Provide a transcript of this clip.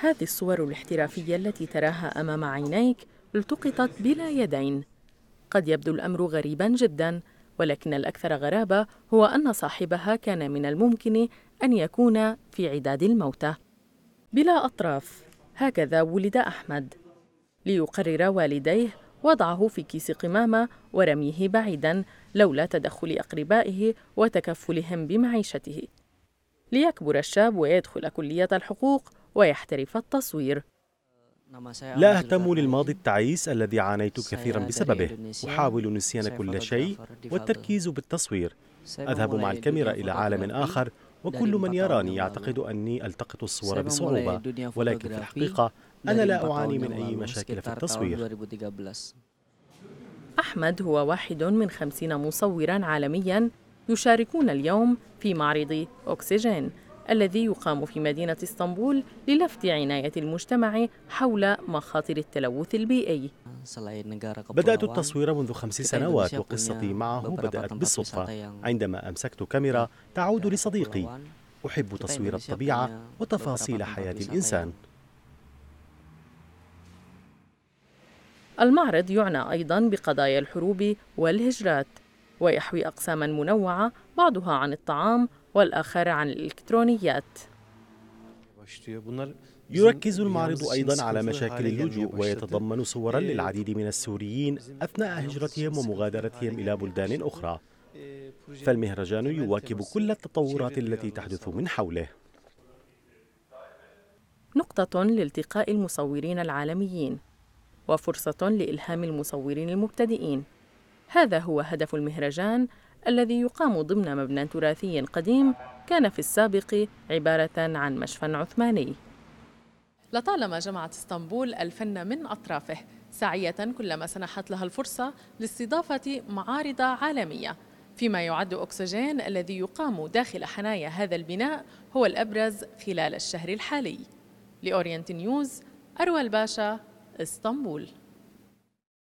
هذه الصور الاحترافية التي تراها أمام عينيك التقطت بلا يدين قد يبدو الأمر غريبا جدا ولكن الأكثر غرابة هو أن صاحبها كان من الممكن أن يكون في عداد الموتى بلا أطراف هكذا ولد أحمد ليقرر والديه وضعه في كيس قمامة ورميه بعيدا لولا تدخل أقربائه وتكفلهم بمعيشته ليكبر الشاب ويدخل كلية الحقوق ويحترف التصوير لا أهتم للماضي التعيس الذي عانيت كثيرا بسببه أحاول نسيان كل شيء والتركيز بالتصوير أذهب مع الكاميرا إلى عالم آخر وكل من يراني يعتقد أني ألتقط الصور بصعوبة ولكن في الحقيقة أنا لا أعاني من أي مشاكل في التصوير أحمد هو واحد من خمسين مصورا عالميا يشاركون اليوم في معرض أكسجين الذي يقام في مدينة اسطنبول للفت عناية المجتمع حول مخاطر التلوث البيئي بدأت التصوير منذ خمس سنوات وقصتي معه بدأت بالصدفة عندما أمسكت كاميرا تعود لصديقي أحب تصوير الطبيعة وتفاصيل حياة الإنسان المعرض يعنى أيضا بقضايا الحروب والهجرات ويحوي أقساما منوعة بعضها عن الطعام والآخر عن الإلكترونيات يركز المعرض أيضا على مشاكل اللجوء ويتضمن صورا للعديد من السوريين أثناء هجرتهم ومغادرتهم إلى بلدان أخرى فالمهرجان يواكب كل التطورات التي تحدث من حوله نقطة لالتقاء المصورين العالميين وفرصة لإلهام المصورين المبتدئين هذا هو هدف المهرجان الذي يقام ضمن مبنى تراثي قديم كان في السابق عبارة عن مشفى عثماني لطالما جمعت اسطنبول الفن من أطرافه سعية كلما سنحت لها الفرصة لاستضافة معارض عالمية فيما يعد أكسجين الذي يقام داخل حنايا هذا البناء هو الأبرز خلال الشهر الحالي لأورينت نيوز أروى الباشا اسطنبول